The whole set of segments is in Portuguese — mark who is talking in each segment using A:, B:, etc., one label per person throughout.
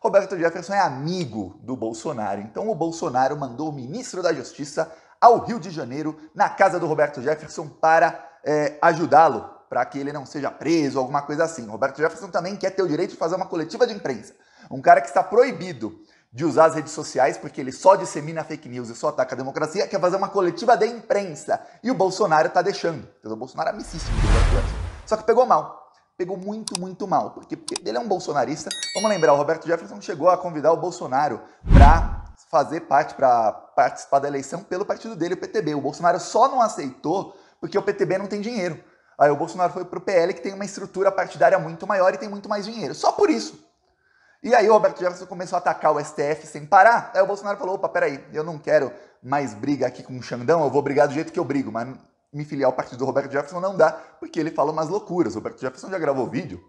A: Roberto Jefferson é amigo do Bolsonaro, então o Bolsonaro mandou o ministro da Justiça ao Rio de Janeiro, na casa do Roberto Jefferson, para é, ajudá-lo, para que ele não seja preso, alguma coisa assim. Roberto Jefferson também quer ter o direito de fazer uma coletiva de imprensa. Um cara que está proibido de usar as redes sociais, porque ele só dissemina fake news e só ataca a democracia, quer fazer uma coletiva de imprensa. E o Bolsonaro está deixando. Então, o Bolsonaro é amicíssimo do Roberto Jefferson. Só que pegou mal pegou muito, muito mal, porque ele é um bolsonarista. Vamos lembrar, o Roberto Jefferson chegou a convidar o Bolsonaro para fazer parte, para participar da eleição pelo partido dele, o PTB. O Bolsonaro só não aceitou porque o PTB não tem dinheiro. Aí o Bolsonaro foi para o PL, que tem uma estrutura partidária muito maior e tem muito mais dinheiro. Só por isso. E aí o Roberto Jefferson começou a atacar o STF sem parar. Aí o Bolsonaro falou: opa, peraí, eu não quero mais briga aqui com o Xandão, eu vou brigar do jeito que eu brigo, mas me filiar ao partido do Roberto Jefferson não dá, porque ele fala umas loucuras. O Roberto Jefferson já gravou vídeo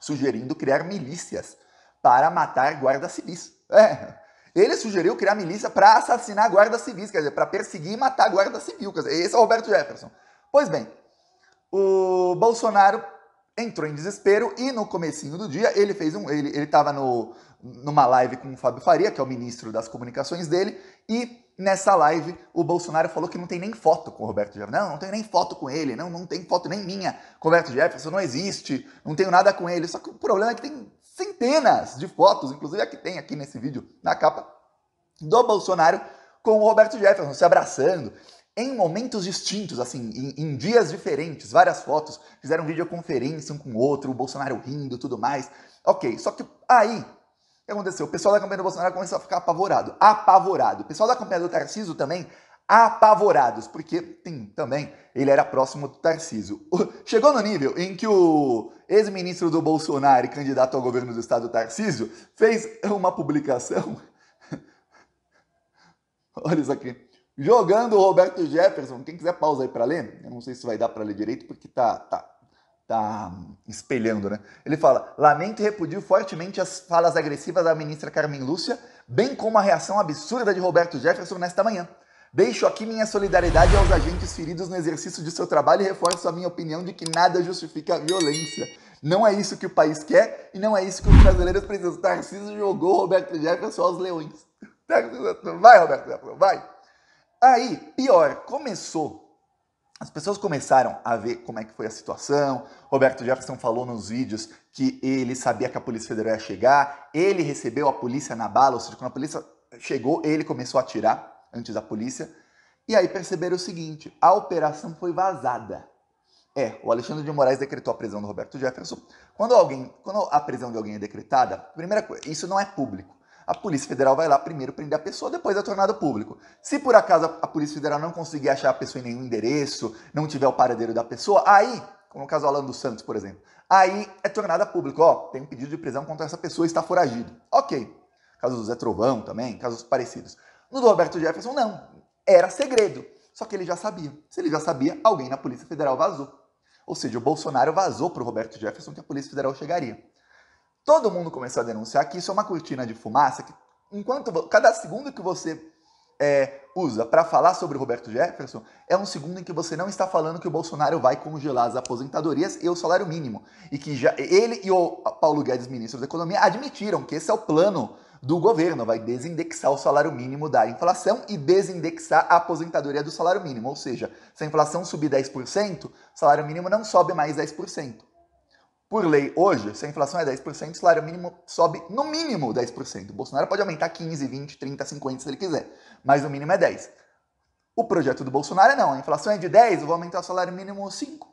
A: sugerindo criar milícias para matar guardas civis. É. Ele sugeriu criar milícia para assassinar guardas civis, quer dizer, para perseguir e matar guarda civil. Quer dizer, esse é o Roberto Jefferson. Pois bem, o Bolsonaro entrou em desespero e no comecinho do dia ele fez um ele ele estava no numa live com o Fábio Faria, que é o ministro das comunicações dele, e nessa live o Bolsonaro falou que não tem nem foto com o Roberto Jefferson. Não, não tem nem foto com ele, não, não tem foto nem minha com o Roberto Jefferson, não existe, não tenho nada com ele. Só que o problema é que tem centenas de fotos, inclusive a que tem aqui nesse vídeo, na capa, do Bolsonaro com o Roberto Jefferson se abraçando, em momentos distintos, assim, em, em, dias diferentes, várias fotos, fizeram videoconferência um com o outro, o Bolsonaro rindo tudo mais. Ok, só que aí, o que aconteceu? O pessoal da campanha do Bolsonaro começou a ficar apavorado, apavorado. O pessoal da campanha do Tarciso também, apavorados, porque sim, também ele era próximo do Tarciso. Chegou no nível em que o ex-ministro do Bolsonaro e candidato ao governo do estado, Tarciso, fez uma publicação. Olha isso aqui Jogando o Roberto Jefferson. Quem quiser pausa aí para ler, eu não sei se vai dar para ler direito porque tá, tá, tá hum, espelhando, né? Ele fala: "Lamento e repudio fortemente as falas agressivas da ministra Carmen Lúcia, bem como a reação absurda de Roberto Jefferson nesta manhã. Deixo aqui minha solidariedade aos agentes feridos no exercício de seu trabalho e reforço a minha opinião de que nada justifica a violência. Não é isso que o país quer e não é isso que os brasileiros precisam. Tarcísio jogou Roberto Jefferson aos leões. Vai, Roberto Jefferson, vai! Aí, pior, começou. As pessoas começaram a ver como é que foi a situação. Roberto Jefferson falou nos vídeos que ele sabia que a Polícia Federal ia chegar, ele recebeu a polícia na bala, ou seja, quando a polícia chegou, ele começou a atirar antes da polícia. E aí perceberam o seguinte: a operação foi vazada. É, o Alexandre de Moraes decretou a prisão do Roberto Jefferson. Quando alguém, quando a prisão de alguém é decretada, primeira coisa, isso não é público a Polícia Federal vai lá primeiro prender a pessoa, depois é tornado público. Se por acaso a Polícia Federal não conseguir achar a pessoa em nenhum endereço, não tiver o paradeiro da pessoa, aí, como no caso do Alan dos Santos, por exemplo, aí é tornada público. Ó, tem um pedido de prisão contra essa pessoa, está foragido. Ok. Caso do Zé Trovão também, casos parecidos. No do Roberto Jefferson, não. Era segredo. Só que ele já sabia. Se ele já sabia, alguém na Polícia Federal vazou. Ou seja, o Bolsonaro vazou para o Roberto Jefferson que a Polícia Federal chegaria. Todo mundo começou a denunciar que isso é uma cortina de fumaça que, enquanto cada segundo que você é, usa para falar sobre o Roberto Jefferson é um segundo em que você não está falando que o Bolsonaro vai congelar as aposentadorias e o salário mínimo. E que já ele e o Paulo Guedes, ministro da Economia, admitiram que esse é o plano do governo, vai desindexar o salário mínimo da inflação e desindexar a aposentadoria do salário mínimo. Ou seja, se a inflação subir 10%, o salário mínimo não sobe mais 10%. Por lei, hoje, se a inflação é 10%, o salário mínimo sobe no mínimo 10%. O Bolsonaro pode aumentar 15, 20, 30, 50 se ele quiser, mas o mínimo é 10. O projeto do Bolsonaro é não, a inflação é de 10, eu vou aumentar o salário mínimo 5.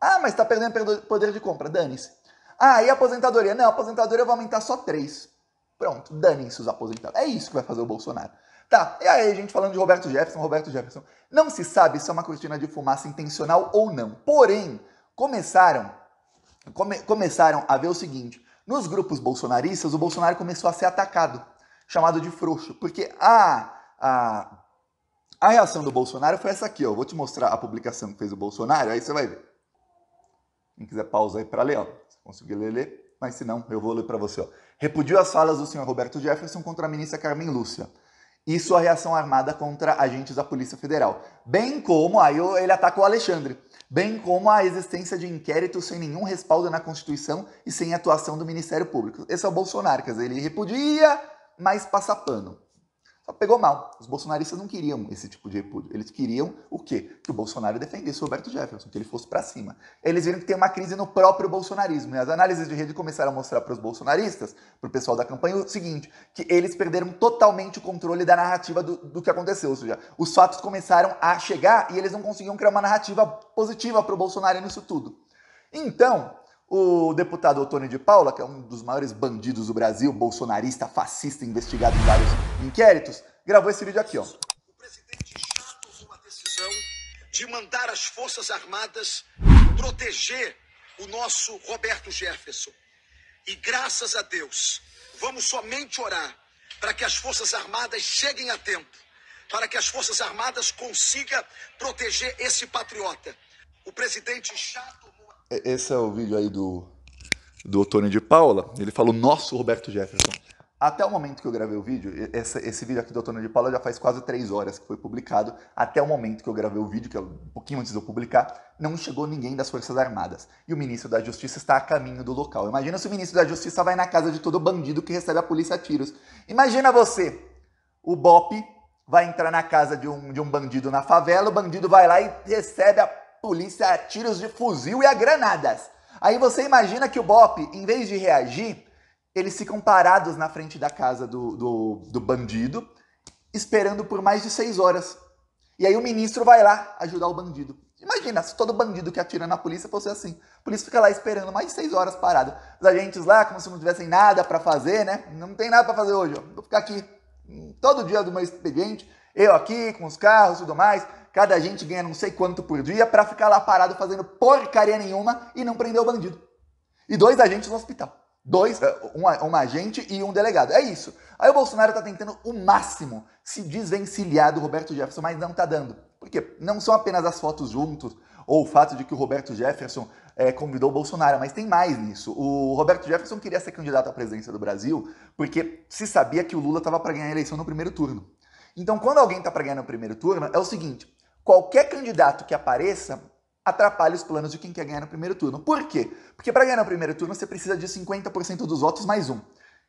A: Ah, mas está perdendo poder de compra, dane-se. Ah, e a aposentadoria? Não, a aposentadoria eu vou aumentar só 3. Pronto, danem-se os aposentados. É isso que vai fazer o Bolsonaro. Tá, e aí a gente falando de Roberto Jefferson, Roberto Jefferson. Não se sabe se é uma cortina de fumaça intencional ou não. Porém, começaram come, começaram a ver o seguinte: nos grupos bolsonaristas, o Bolsonaro começou a ser atacado, chamado de frouxo, porque a, a, a reação do Bolsonaro foi essa aqui. Ó. Vou te mostrar a publicação que fez o Bolsonaro, aí você vai ver. Quem quiser pausa aí para ler, ó. se conseguir ler, ler. Mas se não, eu vou ler para você. Ó. Repudiou as falas do senhor Roberto Jefferson contra a ministra Carmen Lúcia e sua reação armada contra agentes da Polícia Federal. Bem como aí ele ataca o Alexandre bem como a existência de inquéritos sem nenhum respaldo na Constituição e sem atuação do Ministério Público. Esse é o Bolsonaro, quer dizer, ele repudia, mas passa pano. Só pegou mal. Os bolsonaristas não queriam esse tipo de repúdio. Eles queriam o quê? Que o Bolsonaro defendesse o Roberto Jefferson, que ele fosse para cima. Eles viram que tem uma crise no próprio bolsonarismo. E as análises de rede começaram a mostrar para os bolsonaristas, para o pessoal da campanha, o seguinte: que eles perderam totalmente o controle da narrativa do, do que aconteceu. Ou seja, os fatos começaram a chegar e eles não conseguiam criar uma narrativa positiva para o Bolsonaro nisso tudo. Então, o deputado Otônio de Paula, que é um dos maiores bandidos do Brasil, bolsonarista, fascista, investigado em vários inquéritos, gravou esse vídeo aqui, ó. O presidente já tomou a decisão de mandar as Forças Armadas proteger o nosso Roberto Jefferson. E graças a Deus, vamos somente orar para que as Forças Armadas cheguem a tempo, para que as Forças Armadas consigam proteger esse patriota. O presidente já tomou esse é o vídeo aí do, do Tony de Paula. Ele falou, nosso Roberto Jefferson. Até o momento que eu gravei o vídeo, esse, esse vídeo aqui do Tony de Paula já faz quase três horas que foi publicado. Até o momento que eu gravei o vídeo, que é um pouquinho antes de eu publicar, não chegou ninguém das Forças Armadas. E o ministro da Justiça está a caminho do local. Imagina se o ministro da Justiça vai na casa de todo bandido que recebe a polícia a tiros. Imagina você, o BOP vai entrar na casa de um, de um bandido na favela, o bandido vai lá e recebe a polícia a tiros de fuzil e a granadas. Aí você imagina que o BOP, em vez de reagir, eles ficam parados na frente da casa do, do, do bandido, esperando por mais de seis horas. E aí o ministro vai lá ajudar o bandido. Imagina, se todo bandido que atira na polícia fosse assim. A polícia fica lá esperando mais seis horas parado. Os agentes lá, como se não tivessem nada para fazer, né? Não tem nada para fazer hoje, ó. Vou ficar aqui hum, todo dia do meu expediente, eu aqui com os carros e tudo mais cada gente ganha não sei quanto por dia para ficar lá parado fazendo porcaria nenhuma e não prender o bandido. E dois agentes no hospital. Dois, um, eh, um agente e um delegado. É isso. Aí o Bolsonaro está tentando o máximo se desvencilhar do Roberto Jefferson, mas não está dando. Por quê? não são apenas as fotos juntos ou o fato de que o Roberto Jefferson é, convidou o Bolsonaro, mas tem mais nisso. O Roberto Jefferson queria ser candidato à presidência do Brasil porque se sabia que o Lula estava para ganhar a eleição no primeiro turno. Então, quando alguém está para ganhar no primeiro turno, é o seguinte: qualquer candidato que apareça atrapalha os planos de quem quer ganhar no primeiro turno. Por quê? Porque para ganhar no primeiro turno você precisa de 50% dos votos mais um.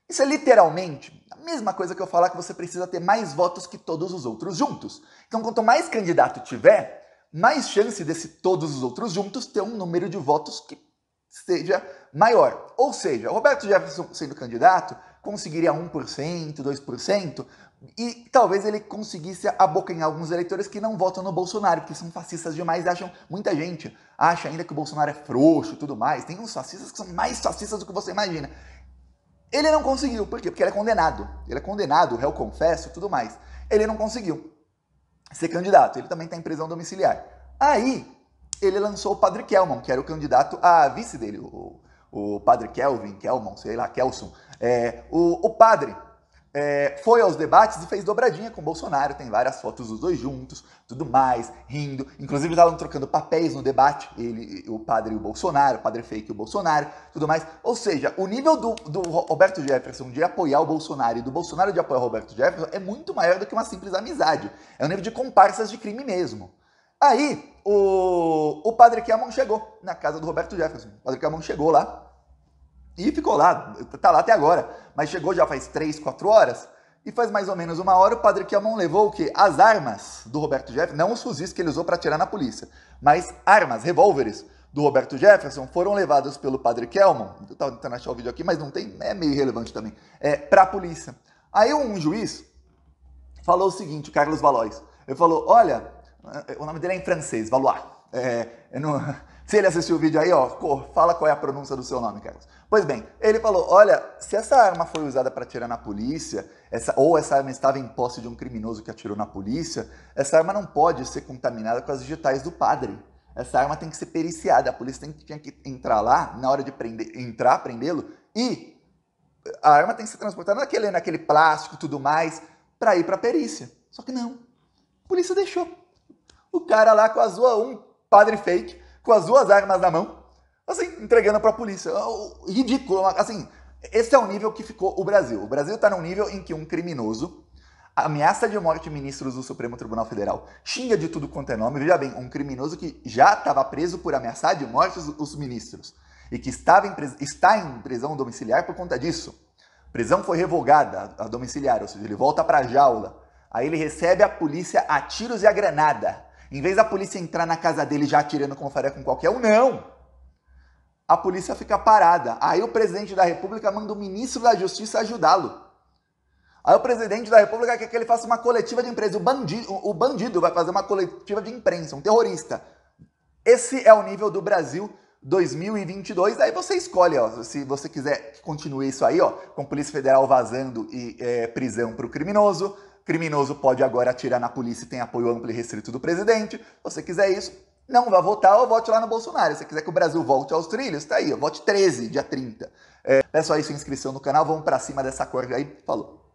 A: Isso é literalmente a mesma coisa que eu falar que você precisa ter mais votos que todos os outros juntos. Então, quanto mais candidato tiver, mais chance desse todos os outros juntos ter um número de votos que seja maior. Ou seja, Roberto Jefferson sendo candidato, conseguiria 1%, 2%, e talvez ele conseguisse abocanhar alguns eleitores que não votam no Bolsonaro, porque são fascistas demais e acham, muita gente acha ainda que o Bolsonaro é frouxo e tudo mais. Tem uns fascistas que são mais fascistas do que você imagina. Ele não conseguiu, por quê? Porque ele é condenado. Ele é condenado, réu confesso, tudo mais. Ele não conseguiu ser candidato, ele também está em prisão domiciliar. Aí, ele lançou o Padre Kelman, que era o candidato a vice dele, o o padre Kelvin, Kelmon, sei lá, Kelson, é, o, o, padre é, foi aos debates e fez dobradinha com Bolsonaro, tem várias fotos dos dois juntos, tudo mais, rindo. Inclusive estavam trocando papéis no debate, ele, o padre e o Bolsonaro, o padre fake e o Bolsonaro, tudo mais. Ou seja, o nível do, do Roberto Jefferson de apoiar o Bolsonaro e do Bolsonaro de apoiar o Roberto Jefferson é muito maior do que uma simples amizade. É um nível de comparsas de crime mesmo. Aí o, o padre Kelman chegou na casa do Roberto Jefferson. O padre Kelman chegou lá e ficou lá, tá lá até agora, mas chegou já faz três, quatro horas. E faz mais ou menos uma hora o padre Kelman levou o quê? As armas do Roberto Jefferson, não os fuzis que ele usou para atirar na polícia, mas armas, revólveres do Roberto Jefferson foram levados pelo padre Kelman, eu estava tentando achar o vídeo aqui, mas não tem, é meio relevante também, é, para a polícia. Aí um juiz falou o seguinte, o Carlos Valois, ele falou, olha, é, o nome dele é em francês, Valois. É, se ele assistiu o vídeo aí, ó, fala qual é a pronúncia do seu nome, Carlos. Pois bem, ele falou: olha, se essa arma foi usada para atirar na polícia, essa, ou essa arma estava em posse de um criminoso que atirou na polícia, essa arma não pode ser contaminada com as digitais do padre. Essa arma tem que ser periciada. A polícia tem, tinha que entrar lá, na hora de prender, entrar, prendê-lo, e a arma tem que ser transportada naquele, naquele plástico tudo mais, para ir para a perícia. Só que não. A polícia deixou. O cara lá com a sua, um padre fake, com as duas armas na mão, assim, entregando para a polícia. É ridículo, é assim, esse é o nível que ficou o Brasil. O Brasil está num nível em que um criminoso ameaça de morte ministros do Supremo Tribunal Federal, xinga de tudo quanto é nome, veja bem, um criminoso que já estava preso por ameaçar de morte os, ministros e que estava em, está em prisão domiciliar por conta disso. prisão foi revogada a domiciliar, ou seja, ele volta para a jaula. Aí ele recebe a polícia a tiros e a granada. Em vez da polícia entrar na casa dele já atirando como faria com qualquer um, não! A polícia fica parada. Aí o presidente da República manda o ministro da Justiça ajudá-lo. Aí o presidente da República quer que ele faça uma coletiva de imprensa. O bandido, o bandido vai fazer uma coletiva de imprensa, um terrorista. Esse é o nível do Brasil 2022. Aí você escolhe, ó, se você quiser que continue isso aí, ó, com Polícia Federal vazando e é, prisão para o criminoso, criminoso pode agora atirar na polícia e tem apoio amplo e restrito do presidente. Se você quiser isso, não vá votar ou vote lá no Bolsonaro. Se você quiser que o Brasil volte aos trilhos, tá aí, vote 13, dia 30. É, é só isso, inscrição no canal, vamos para cima dessa corda aí. Falou!